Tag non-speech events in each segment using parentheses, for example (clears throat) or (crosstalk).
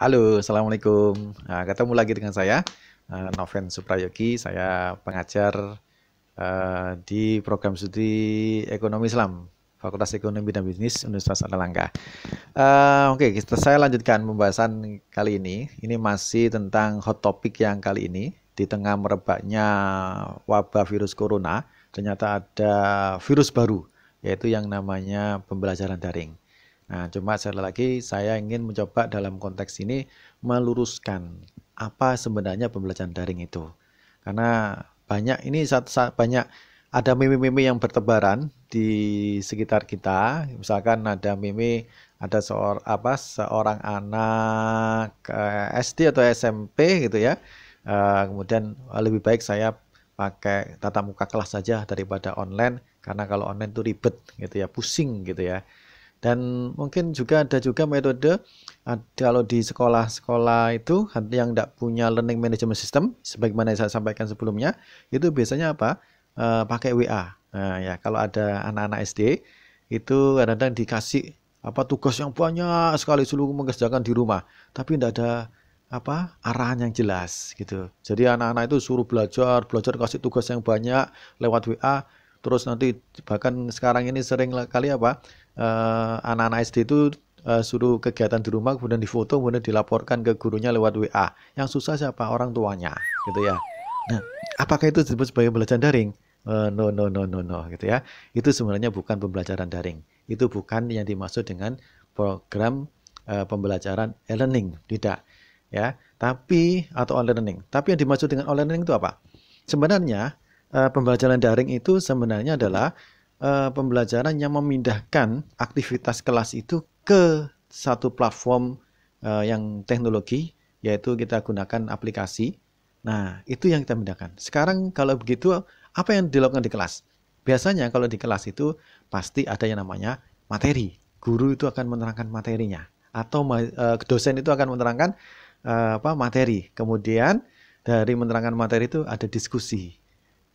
Halo, Assalamualaikum. Nah, ketemu lagi dengan saya, eh, Noven Suprayogi. Saya pengajar uh, di program studi Ekonomi Islam, Fakultas Ekonomi dan Bisnis Universitas Erlangga. Uh, Oke, okay, kita, saya lanjutkan pembahasan kali ini. Ini masih tentang hot topic yang kali ini. Di tengah merebaknya wabah virus corona, ternyata ada virus baru, yaitu yang namanya pembelajaran daring. Nah, cuma sekali lagi saya ingin mencoba dalam konteks ini meluruskan apa sebenarnya pembelajaran daring itu. Karena banyak ini saat, saat banyak ada meme-meme yang bertebaran di sekitar kita. Misalkan ada meme ada seor, apa seorang anak eh, SD atau SMP gitu ya. Eh, kemudian lebih baik saya pakai tatap muka kelas saja daripada online karena kalau online itu ribet gitu ya, pusing gitu ya. Dan mungkin juga ada juga metode eh, kalau di sekolah-sekolah itu yang tidak punya learning management system, sebagaimana yang saya sampaikan sebelumnya, itu biasanya apa? E, pakai WA. Nah, ya kalau ada anak-anak SD itu kadang-kadang dikasih apa tugas yang banyak sekali seluruh mengerjakan di rumah, tapi tidak ada apa arahan yang jelas gitu. Jadi anak-anak itu suruh belajar, belajar kasih tugas yang banyak lewat WA, terus nanti bahkan sekarang ini sering kali apa eh, anak-anak SD itu uh, suruh kegiatan di rumah kemudian difoto kemudian dilaporkan ke gurunya lewat WA yang susah siapa orang tuanya gitu ya nah apakah itu disebut sebagai pembelajaran daring uh, no no no no no gitu ya itu sebenarnya bukan pembelajaran daring itu bukan yang dimaksud dengan program uh, pembelajaran e-learning tidak ya tapi atau online learning tapi yang dimaksud dengan online learning itu apa sebenarnya Eh, pembelajaran daring itu sebenarnya adalah uh, pembelajaran yang memindahkan aktivitas kelas itu ke satu platform uh, yang teknologi, yaitu kita gunakan aplikasi. Nah, itu yang kita pindahkan. Sekarang kalau begitu, apa yang dilakukan di kelas? Biasanya kalau di kelas itu pasti ada yang namanya materi. Guru itu akan menerangkan materinya atau uh, dosen itu akan menerangkan uh, apa materi. Kemudian dari menerangkan materi itu ada diskusi.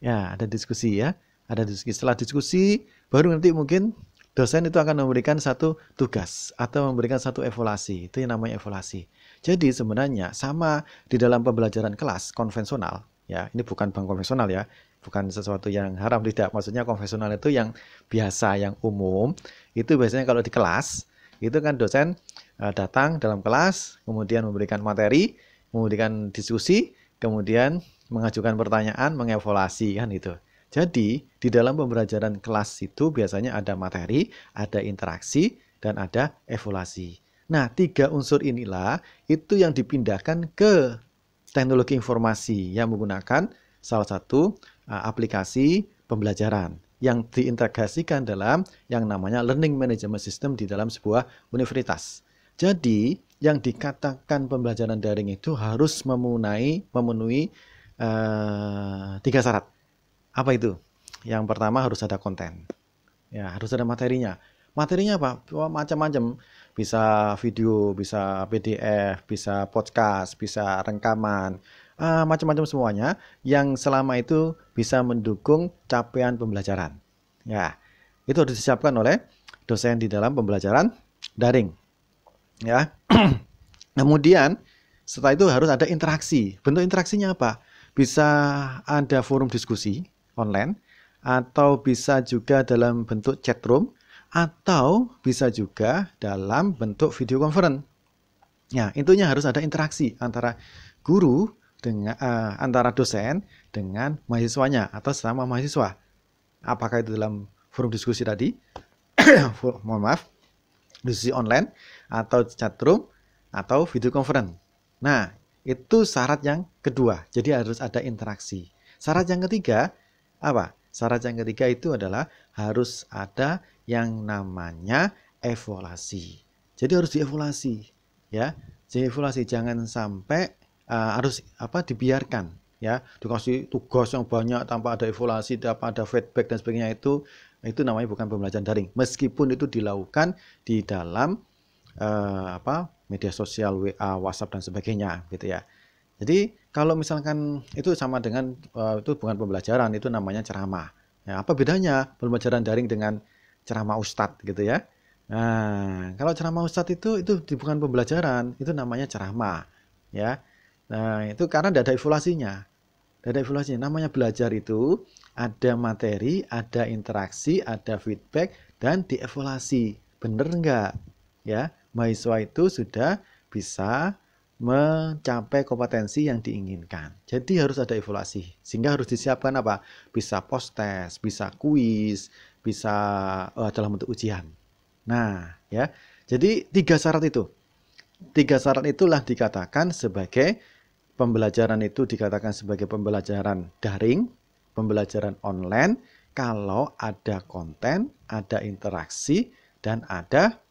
Ya, ada diskusi ya. Ada diskusi. Setelah diskusi, baru nanti mungkin dosen itu akan memberikan satu tugas atau memberikan satu evaluasi. Itu yang namanya evaluasi. Jadi sebenarnya sama di dalam pembelajaran kelas konvensional, ya. Ini bukan bank konvensional ya, bukan sesuatu yang haram tidak. Maksudnya konvensional itu yang biasa, yang umum. Itu biasanya kalau di kelas itu kan dosen eh, datang dalam kelas, kemudian memberikan materi, kemudian diskusi, kemudian mengajukan pertanyaan, mengevaluasi kan gitu. Jadi, di dalam pembelajaran kelas itu biasanya ada materi, ada interaksi, dan ada evaluasi. Nah, tiga unsur inilah itu yang dipindahkan ke teknologi informasi yang menggunakan salah satu uh, aplikasi pembelajaran yang diintegrasikan dalam yang namanya learning management system di dalam sebuah universitas. Jadi, yang dikatakan pembelajaran daring itu harus memenuhi memenuhi uh, tiga syarat. Apa itu? Yang pertama harus ada konten. Ya, harus ada materinya. Materinya apa? Macam-macam. Bisa video, bisa PDF, bisa podcast, bisa rekaman, uh, macam-macam semuanya yang selama itu bisa mendukung capaian pembelajaran. Ya, itu harus disiapkan oleh dosen di dalam pembelajaran daring. Ya. (clears throat) Kemudian setelah itu harus ada interaksi. Bentuk interaksinya apa? Bisa ada forum diskusi online atau bisa juga dalam bentuk chat room atau bisa juga dalam bentuk video conference. Nah, intinya harus ada interaksi antara guru dengan uh, antara dosen dengan mahasiswanya atau sama mahasiswa. Apakah itu dalam forum diskusi tadi? (coughs) mohon maaf, diskusi online atau chat room atau video conference. Nah, itu syarat yang kedua. Jadi harus ada interaksi. Syarat yang ketiga apa? Syarat yang ketiga itu adalah harus ada yang namanya evaluasi. Jadi harus dievaluasi, ya. Jadi evaluasi jangan sampai uh, harus apa dibiarkan, ya. Dikasih tugas yang banyak tanpa ada evaluasi, tanpa ada feedback dan sebagainya itu itu namanya bukan pembelajaran daring. Meskipun itu dilakukan di dalam uh, apa media sosial, WA, WhatsApp dan sebagainya gitu ya. Jadi kalau misalkan itu sama dengan uh, itu bukan pembelajaran, itu namanya ceramah. Ya, apa bedanya pembelajaran daring dengan ceramah ustadz gitu ya? Nah, kalau ceramah ustadz itu itu bukan pembelajaran, itu namanya ceramah ya. Nah, itu karena tidak ada evaluasinya. Tidak ada evaluasinya. Namanya belajar itu ada materi, ada interaksi, ada feedback dan dievaluasi. Bener nggak? Ya, mahasiswa itu sudah bisa mencapai kompetensi yang diinginkan. Jadi harus ada evaluasi. Sehingga harus disiapkan apa? Bisa post test, bisa kuis, bisa oh, dalam bentuk ujian. Nah, ya. Jadi tiga syarat itu. Tiga syarat itulah dikatakan sebagai pembelajaran itu dikatakan sebagai pembelajaran daring, pembelajaran online kalau ada konten, ada interaksi dan ada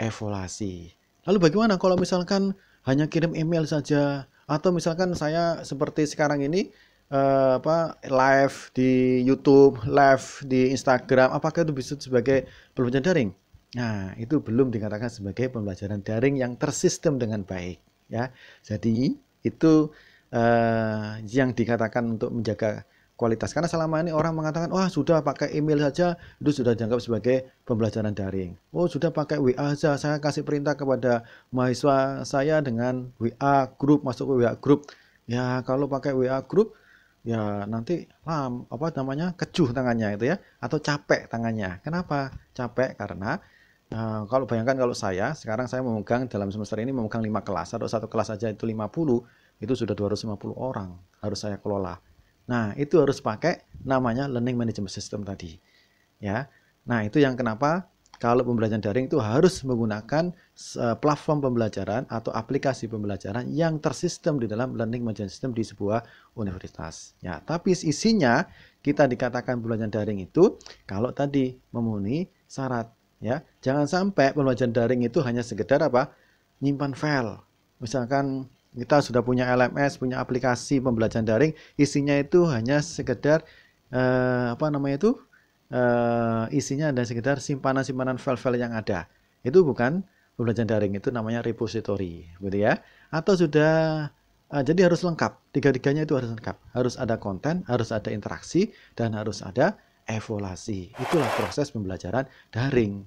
evaluasi. Lalu bagaimana kalau misalkan hanya kirim email saja atau misalkan saya seperti sekarang ini uh, apa live di YouTube, live di Instagram, apakah itu bisa sebagai pembelajaran daring? Nah, itu belum dikatakan sebagai pembelajaran daring yang tersistem dengan baik, ya. Jadi itu uh, yang dikatakan untuk menjaga kualitas. Karena selama ini orang mengatakan, wah sudah pakai email saja, itu sudah dianggap sebagai pembelajaran daring. Oh sudah pakai WA saja, saya kasih perintah kepada mahasiswa saya dengan WA grup masuk ke WA grup Ya kalau pakai WA grup ya nanti lam, apa namanya kejuh tangannya itu ya, atau capek tangannya. Kenapa? Capek karena Nah, kalau bayangkan kalau saya, sekarang saya memegang dalam semester ini memegang 5 kelas, atau satu kelas saja itu 50, itu sudah 250 orang harus saya kelola. Nah, itu harus pakai namanya learning management system tadi. Ya. Nah, itu yang kenapa kalau pembelajaran daring itu harus menggunakan platform pembelajaran atau aplikasi pembelajaran yang tersistem di dalam learning management system di sebuah universitas. Ya, tapi isinya kita dikatakan pembelajaran daring itu kalau tadi memenuhi syarat ya. Jangan sampai pembelajaran daring itu hanya sekedar apa? nyimpan file. Misalkan kita sudah punya LMS, punya aplikasi pembelajaran daring, isinya itu hanya sekedar eh, apa namanya itu eh, isinya ada sekedar simpanan-simpanan file-file yang ada. Itu bukan pembelajaran daring, itu namanya repository, gitu ya. Atau sudah eh, jadi harus lengkap, tiga-tiganya itu harus lengkap. Harus ada konten, harus ada interaksi, dan harus ada evaluasi. Itulah proses pembelajaran daring.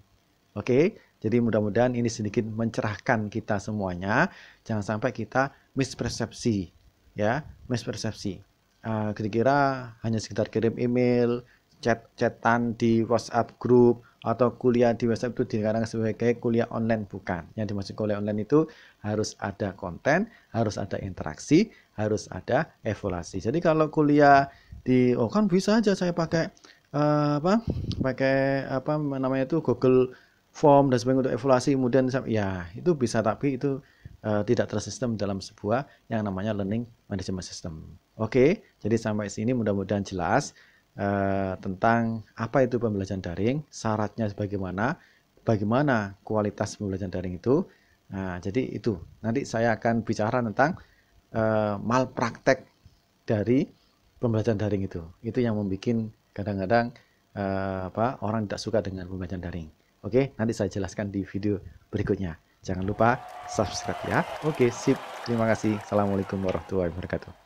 Oke, jadi mudah-mudahan ini sedikit mencerahkan kita semuanya. Jangan sampai kita mispersepsi, ya, mispersepsi. kira eh, kira-kira hanya sekitar kirim email, chat-chatan di WhatsApp grup atau kuliah di WhatsApp itu dikarenakan sebagai kuliah online bukan. Yang dimaksud kuliah online itu harus ada konten, harus ada interaksi, harus ada evaluasi. Jadi kalau kuliah di oh kan bisa aja saya pakai uh, apa? pakai apa namanya itu Google form dan sebagainya untuk evaluasi kemudian ya itu bisa tapi itu uh, tidak tersistem dalam sebuah yang namanya learning management system. Oke, okay? jadi sampai sini mudah-mudahan jelas uh, tentang apa itu pembelajaran daring, syaratnya bagaimana, bagaimana kualitas pembelajaran daring itu. Nah, jadi itu nanti saya akan bicara tentang uh, malpraktek dari pembelajaran daring itu. Itu yang membuat kadang-kadang uh, apa orang tidak suka dengan pembelajaran daring. Oke, nanti saya jelaskan di video berikutnya. Jangan lupa subscribe ya. Oke, sip. Terima kasih. Assalamualaikum warahmatullahi wabarakatuh.